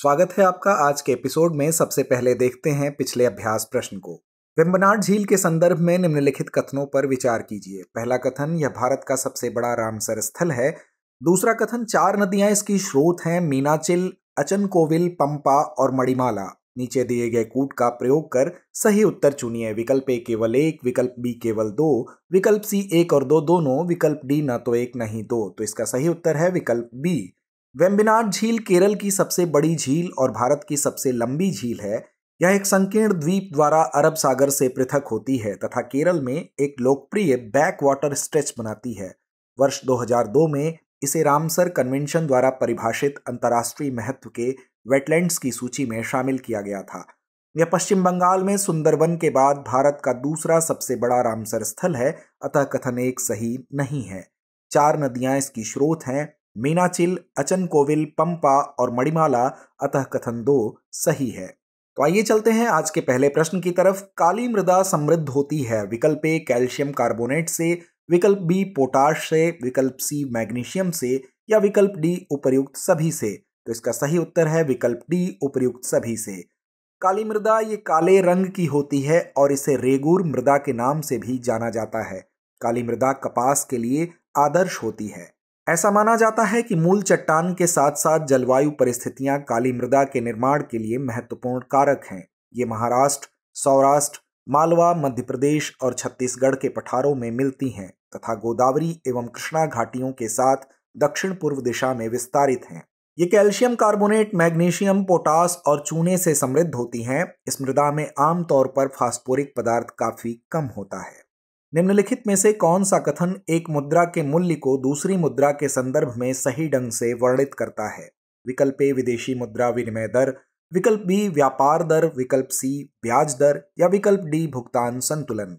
स्वागत है आपका आज के एपिसोड में सबसे पहले देखते हैं पिछले अभ्यास प्रश्न को वेम्बनाड झील के संदर्भ में निम्नलिखित कथनों पर विचार कीजिए पहला कथन यह भारत का सबसे बड़ा रामसर स्थल है दूसरा कथन चार नदियां इसकी स्रोत हैं मीनाचिल अचन कोविल पंपा और मणिमाला नीचे दिए गए कूट का प्रयोग कर सही उत्तर चुनिए विकल्प ए केवल एक विकल्प बी केवल दो विकल्प सी एक और दो दोनों विकल्प डी न तो एक नहीं दो तो इसका सही उत्तर है विकल्प बी वेम्बिनार झील केरल की सबसे बड़ी झील और भारत की सबसे लंबी झील है यह एक संकीर्ण द्वीप द्वारा अरब सागर से पृथक होती है तथा केरल में एक लोकप्रिय बैक वाटर स्ट्रेच बनाती है वर्ष 2002 में इसे रामसर कन्वेंशन द्वारा परिभाषित अंतर्राष्ट्रीय महत्व के वेटलैंड्स की सूची में शामिल किया गया था यह पश्चिम बंगाल में सुंदरवन के बाद भारत का दूसरा सबसे बड़ा रामसर स्थल है अतः कथन एक सही नहीं है चार नदियां इसकी स्रोत हैं मीनाचिल अचन कोविल पंपा और मणिमाला अतः कथन दो सही है तो आइए चलते हैं आज के पहले प्रश्न की तरफ काली मृदा समृद्ध होती है विकल्प ए कैल्शियम कार्बोनेट से विकल्प बी पोटाश से विकल्प सी मैग्नीशियम से या विकल्प डी उपयुक्त सभी से तो इसका सही उत्तर है विकल्प डी उपयुक्त सभी से काली मृदा ये काले रंग की होती है और इसे रेगूर मृदा के नाम से भी जाना जाता है काली मृदा कपास के लिए आदर्श होती है ऐसा माना जाता है कि मूल चट्टान के साथ साथ जलवायु परिस्थितियां काली मृदा के निर्माण के लिए महत्वपूर्ण कारक हैं ये महाराष्ट्र सौराष्ट्र मालवा मध्य प्रदेश और छत्तीसगढ़ के पठारों में मिलती हैं तथा गोदावरी एवं कृष्णा घाटियों के साथ दक्षिण पूर्व दिशा में विस्तारित हैं ये कैल्शियम कार्बोनेट मैग्नीशियम पोटास और चूने से समृद्ध होती हैं इस मृदा में आमतौर पर फास्फोरिक पदार्थ काफी कम होता है निम्नलिखित में से कौन सा कथन एक मुद्रा के मूल्य को दूसरी मुद्रा के संदर्भ में सही ढंग से वर्णित करता है विकल्प ए विदेशी मुद्रा विनिमय दर विकल्प बी व्यापार दर विकल्प सी ब्याज दर या विकल्प डी भुगतान संतुलन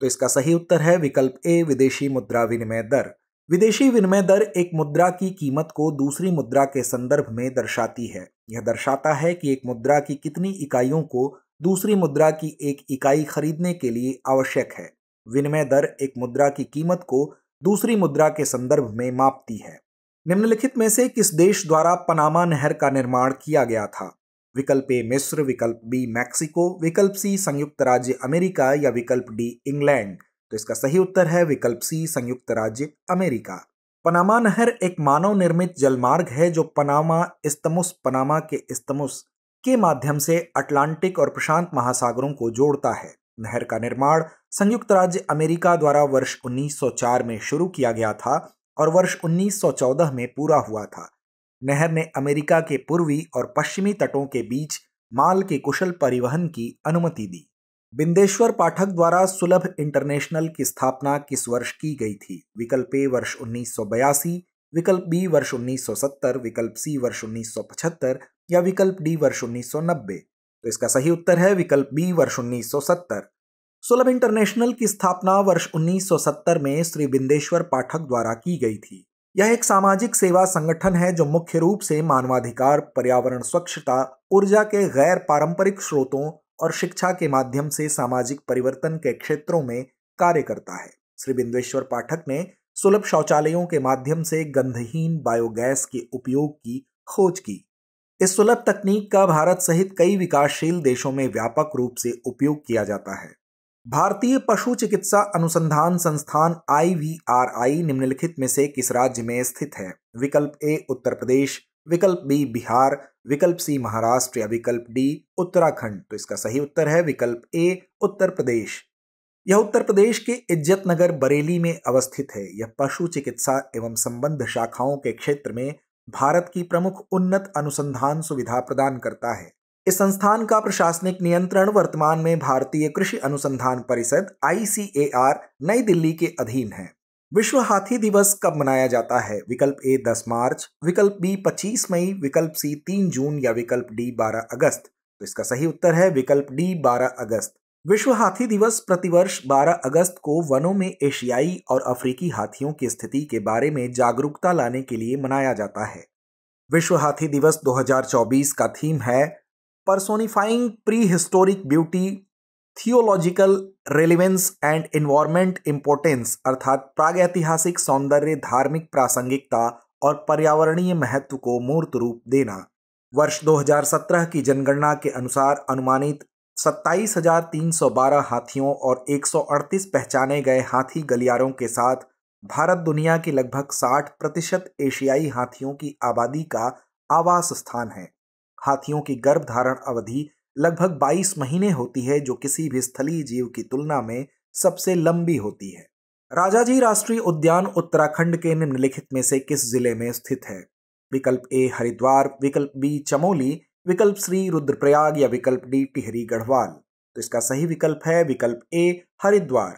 तो इसका सही उत्तर है विकल्प ए विदेशी मुद्रा विनिमय दर विदेशी विनिमय दर एक मुद्रा की कीमत को दूसरी मुद्रा के संदर्भ में दर्शाती है यह दर्शाता है कि एक मुद्रा की कितनी इकाइयों को दूसरी मुद्रा की एक इकाई खरीदने के लिए आवश्यक है विनिमय दर एक मुद्रा की कीमत को दूसरी मुद्रा के संदर्भ में मापती है निम्नलिखित में से किस देश द्वारा पनामा नहर का निर्माण किया गया था विकल्प ए मिस्र विकल्प बी मैक्सिको विकल्प सी संयुक्त राज्य अमेरिका या विकल्प डी इंग्लैंड तो इसका सही उत्तर है विकल्प सी संयुक्त राज्य अमेरिका पनामा नहर एक मानव निर्मित जलमार्ग है जो पनामा इस्तमुस पनामा के इस्तमुस के माध्यम से अटलांटिक और प्रशांत महासागरों को जोड़ता है नहर का निर्माण संयुक्त राज्य अमेरिका द्वारा वर्ष 1904 में शुरू किया गया था और वर्ष 1914 में पूरा हुआ था नहर ने अमेरिका के पूर्वी और पश्चिमी तटों के बीच माल के कुशल परिवहन की अनुमति दी बिंदेश्वर पाठक द्वारा सुलभ इंटरनेशनल की स्थापना किस वर्ष की गई थी विकल्प ए वर्ष उन्नीस विकल्प बी वर्ष 1970, विकल्प सी वर्ष 1975 या विकल्प डी वर्ष 1990 तो इसका सही उत्तर है विकल्प बी वर्ष 1970 सुलभ इंटरनेशनल की स्थापना वर्ष 1970 में श्री बिंदेश्वर पाठक द्वारा की गई थी यह एक सामाजिक सेवा संगठन है जो मुख्य रूप से मानवाधिकार पर्यावरण स्वच्छता ऊर्जा के गैर पारंपरिक स्रोतों और शिक्षा के माध्यम से सामाजिक परिवर्तन के क्षेत्रों में कार्य करता है श्री बिंदेश्वर पाठक ने सुलभ शौचालयों के माध्यम से गंधहीन बायोगैस के उपयोग की खोज की इस सुलभ तकनीक का भारत सहित कई विकासशील देशों में व्यापक रूप से उपयोग किया जाता है भारतीय पशु चिकित्सा अनुसंधान संस्थान आई निम्नलिखित में से किस राज्य में स्थित है विकल्प ए उत्तर प्रदेश विकल्प बी बिहार विकल्प सी महाराष्ट्र या विकल्प डी उत्तराखंड तो इसका सही उत्तर है विकल्प ए उत्तर प्रदेश यह उत्तर प्रदेश के इज्जत नगर बरेली में अवस्थित है यह पशु चिकित्सा एवं संबंध शाखाओं के क्षेत्र में भारत की प्रमुख उन्नत अनुसंधान सुविधा प्रदान करता है इस संस्थान का प्रशासनिक नियंत्रण वर्तमान में भारतीय कृषि अनुसंधान परिषद आई नई दिल्ली के अधीन है विश्व हाथी दिवस कब मनाया जाता है विकल्प ए 10 मार्च विकल्प बी 25 मई विकल्प सी 3 जून या विकल्प डी 12 अगस्त तो इसका सही उत्तर है विकल्प डी 12 अगस्त विश्व हाथी दिवस प्रतिवर्ष 12 अगस्त को वनों में एशियाई और अफ्रीकी हाथियों की स्थिति के बारे में जागरूकता लाने के लिए मनाया जाता है विश्व हाथी दिवस 2024 का थीम है personifying prehistoric beauty theological relevance and environment importance अर्थात प्रागैतिहासिक सौंदर्य धार्मिक प्रासंगिकता और पर्यावरणीय महत्व को मूर्त रूप देना वर्ष 2017 की जनगणना के अनुसार अनुमानित सत्ताईस हजार तीन सौ बारह हाथियों और एक सौ अड़तीस पहचाने गए हाथी गलियारों के साथ भारत दुनिया की लगभग साठ प्रतिशत एशियाई हाथियों की आबादी का आवास स्थान है हाथियों की गर्भधारण अवधि लगभग 22 महीने होती है जो किसी भी स्थलीय जीव की तुलना में सबसे लंबी होती है राजाजी राष्ट्रीय उद्यान उत्तराखंड के निम्नलिखित में से किस जिले में स्थित है विकल्प ए हरिद्वार विकल्प बी चमोली विकल्प श्री रुद्रप्रयाग या विकल्प डी टिहरी गढ़वाल तो इसका सही विकल्प है विकल्प ए हरिद्वार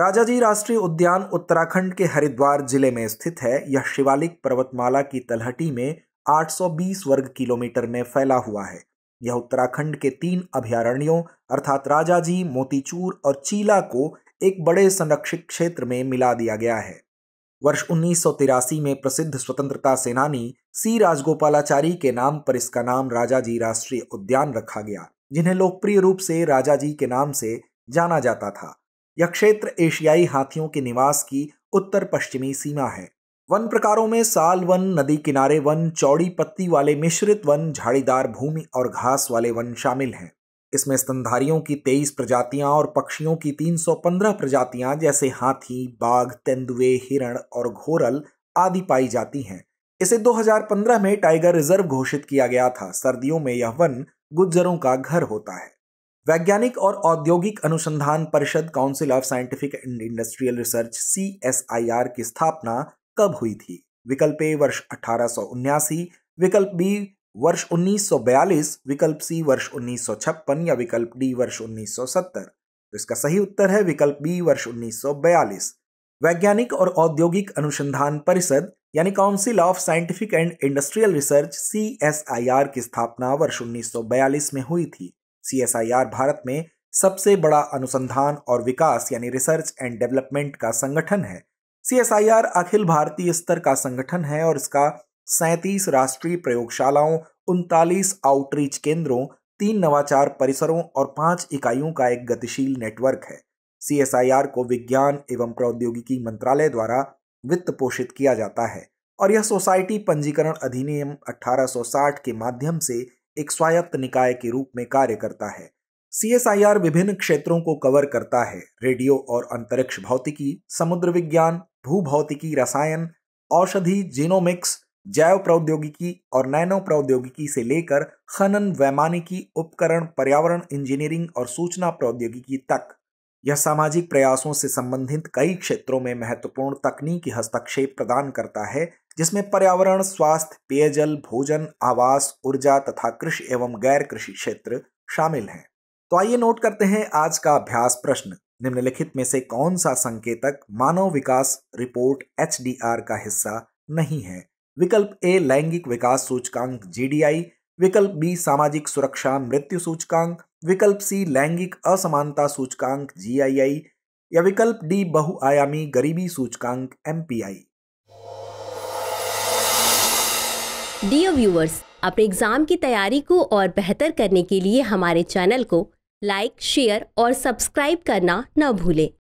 राजाजी राष्ट्रीय उद्यान उत्तराखंड के हरिद्वार जिले में स्थित है यह शिवालिक पर्वतमाला की तलहटी में 820 वर्ग किलोमीटर में फैला हुआ है यह उत्तराखंड के तीन अभयारण्यों अर्थात राजाजी मोतीचूर और चीला को एक बड़े संरक्षित क्षेत्र में मिला दिया गया है वर्ष उन्नीस में प्रसिद्ध स्वतंत्रता सेनानी सी राजगोपालाचारी के नाम पर इसका नाम राजा जी राष्ट्रीय उद्यान रखा गया जिन्हें लोकप्रिय रूप से राजा जी के नाम से जाना जाता था यह क्षेत्र एशियाई हाथियों के निवास की उत्तर पश्चिमी सीमा है वन प्रकारों में साल वन नदी किनारे वन चौड़ी पत्ती वाले मिश्रित वन झाड़ीदार भूमि और घास वाले वन शामिल हैं इसमें स्तनधारियों की तेईस प्रजातियां और पक्षियों की तीन सौ पंद्रह प्रजातियां जैसे हाथी बाघ तेंदुए हिरण और घोरल आदि पाई जाती हैं इसे 2015 में टाइगर रिजर्व घोषित किया गया था सर्दियों में यह वन गुज्जरों का घर होता है वैज्ञानिक और औद्योगिक अनुसंधान परिषद council of scientific and industrial research C की स्थापना कब हुई थी विकल्प ए वर्ष अठारह विकल्प बी वर्ष 1942 विकल्प सी वर्ष 1956 या विकल्प डी वर्ष 1970 तो इसका सही उत्तर है विकल्प बी वर्ष 1942 वैज्ञानिक और औद्योगिक अनुसंधान परिषद यानी council of scientific and industrial research C की स्थापना वर्ष 1942 में हुई थी सी भारत में सबसे बड़ा अनुसंधान और विकास यानी रिसर्च एंड डेवलपमेंट का संगठन है सी अखिल भारतीय स्तर का संगठन है और इसका सैंतीस राष्ट्रीय प्रयोगशालाओं उनतालीस आउटरीच केंद्रों तीन नवाचार परिसरों और पांच इकाइयों का एक गतिशील नेटवर्क है सीएसआईआर को विज्ञान एवं प्रौद्योगिकी मंत्रालय द्वारा वित्त पोषित किया जाता है और यह सोसाइटी पंजीकरण अधिनियम 1860 के माध्यम से एक स्वायत्त निकाय के रूप में कार्य करता है सीएसआईआर विभिन्न क्षेत्रों को कवर करता है रेडियो और अंतरिक्ष भौतिकी समुद्र विज्ञान भू भौतिकी रसायन औषधि जीनोमिक्स जैव प्रौद्योगिकी और नैनो प्रौद्योगिकी से लेकर खनन वैमानिकी उपकरण पर्यावरण इंजीनियरिंग और सूचना प्रौद्योगिकी तक यह सामाजिक प्रयासों से संबंधित कई क्षेत्रों में महत्वपूर्ण तकनीकी हस्तक्षेप प्रदान करता है जिसमें पर्यावरण स्वास्थ्य पेयजल भोजन आवास ऊर्जा तथा कृषि एवं गैर कृषि क्षेत्र शामिल हैं तो आइए नोट करते हैं आज का अभ्यास प्रश्न निम्नलिखित में से कौन सा संकेतक मानव विकास रिपोर्ट एच का हिस्सा नहीं है विकल्प ए लैंगिक विकास सूचकांक जीडीआई विकल्प बी सामाजिक सुरक्षा मृत्यु सूचकांक विकल्प सी लैंगिक असमानता सूचकांक जीआईआई या विकल्प डी बहुआयामी गरीबी सूचकांक एमपीआई डियर व्यूवर्स अपने एग्जाम की तैयारी को और बेहतर करने के लिए हमारे चैनल को लाइक शेयर और सब्सक्राइब करना न भूलें